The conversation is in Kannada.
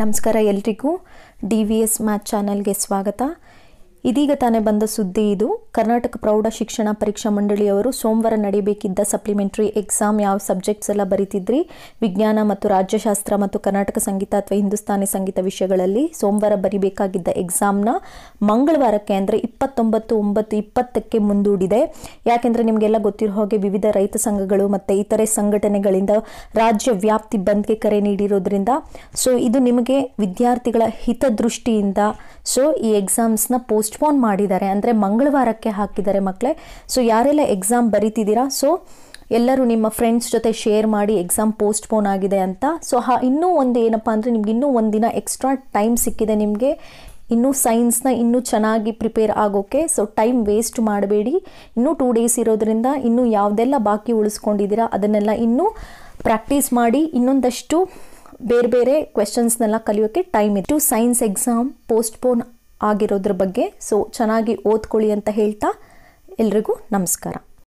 ನಮಸ್ಕಾರ ಎಲ್ರಿಗೂ ಡಿ ವಿ ಎಸ್ ಮ್ಯಾಥ್ ಚಾನಲ್ಗೆ ಸ್ವಾಗತ ಇದೀಗ ತಾನೇ ಬಂದ ಸುದ್ದಿ ಇದು ಕರ್ನಾಟಕ ಪ್ರೌಢ ಶಿಕ್ಷಣ ಪರೀಕ್ಷಾ ಮಂಡಳಿಯವರು ಸೋಮವಾರ ನಡೆಯಬೇಕಿದ್ದ ಸಪ್ಲಿಮೆಂಟರಿ ಎಕ್ಸಾಮ್ ಯಾವ ಸಬ್ಜೆಕ್ಟ್ಸ್ ಎಲ್ಲ ಬರೀತಿದ್ರಿ ವಿಜ್ಞಾನ ಮತ್ತು ರಾಜ್ಯಶಾಸ್ತ್ರ ಮತ್ತು ಕರ್ನಾಟಕ ಸಂಗೀತ ಅಥವಾ ಹಿಂದೂಸ್ತಾನಿ ಸಂಗೀತ ವಿಷಯಗಳಲ್ಲಿ ಸೋಮವಾರ ಬರೀಬೇಕಾಗಿದ್ದ ಎಕ್ಸಾಮ್ನ ಮಂಗಳವಾರಕ್ಕೆ ಅಂದರೆ ಇಪ್ಪತ್ತೊಂಬತ್ತು ಒಂಬತ್ತು ಇಪ್ಪತ್ತಕ್ಕೆ ಮುಂದೂಡಿದೆ ಯಾಕೆಂದರೆ ನಿಮಗೆಲ್ಲ ಗೊತ್ತಿರೋ ಹಾಗೆ ವಿವಿಧ ರೈತ ಸಂಘಗಳು ಮತ್ತು ಇತರೆ ಸಂಘಟನೆಗಳಿಂದ ರಾಜ್ಯ ವ್ಯಾಪ್ತಿ ಬಂದ್ಗೆ ಕರೆ ನೀಡಿರೋದ್ರಿಂದ ಸೊ ಇದು ನಿಮಗೆ ವಿದ್ಯಾರ್ಥಿಗಳ ಹಿತದೃಷ್ಟಿಯಿಂದ ಸೊ ಈ ಎಕ್ಸಾಮ್ಸ್ನ ಪೋಸ್ಟ್ ಪೋಸ್ಟ್ಪೋನ್ ಮಾಡಿದ್ದಾರೆ ಅಂದರೆ ಮಂಗಳವಾರಕ್ಕೆ ಹಾಕಿದ್ದಾರೆ ಮಕ್ಕಳೇ ಸೊ ಯಾರೆಲ್ಲ ಎಕ್ಸಾಮ್ ಬರಿತಿದ್ದೀರಾ ಸೊ ಎಲ್ಲರೂ ನಿಮ್ಮ ಫ್ರೆಂಡ್ಸ್ ಜೊತೆ ಶೇರ್ ಮಾಡಿ ಎಕ್ಸಾಮ್ ಪೋಸ್ಟ್ಪೋನ್ ಆಗಿದೆ ಅಂತ ಸೊ ಹಾ ಇನ್ನೂ ಒಂದು ಏನಪ್ಪ ಅಂದರೆ ನಿಮ್ಗೆ ಇನ್ನೂ ಒಂದು ದಿನ ಎಕ್ಸ್ಟ್ರಾ ಟೈಮ್ ಸಿಕ್ಕಿದೆ ನಿಮಗೆ ಇನ್ನೂ ಸೈನ್ಸ್ನ ಇನ್ನೂ ಚೆನ್ನಾಗಿ ಪ್ರಿಪೇರ್ ಆಗೋಕ್ಕೆ ಸೊ ಟೈಮ್ ವೇಸ್ಟ್ ಮಾಡಬೇಡಿ ಇನ್ನೂ ಟೂ ಡೇಸ್ ಇರೋದರಿಂದ ಇನ್ನೂ ಯಾವುದೆಲ್ಲ ಬಾಕಿ ಉಳಿಸ್ಕೊಂಡಿದ್ದೀರಾ ಅದನ್ನೆಲ್ಲ ಇನ್ನೂ ಪ್ರಾಕ್ಟೀಸ್ ಮಾಡಿ ಇನ್ನೊಂದಷ್ಟು ಬೇರೆ ಬೇರೆ ಕ್ವೆಶನ್ಸ್ನೆಲ್ಲ ಕಲಿಯೋಕ್ಕೆ ಟೈಮ್ ಇತ್ತು ಸೈನ್ಸ್ ಎಕ್ಸಾಮ್ ಪೋಸ್ಟ್ಪೋನ್ ಆಗಿರೋದ್ರ ಬಗ್ಗೆ ಸೊ ಚೆನ್ನಾಗಿ ಓದ್ಕೊಳ್ಳಿ ಅಂತ ಹೇಳ್ತಾ ಎಲ್ರಿಗೂ ನಮಸ್ಕಾರ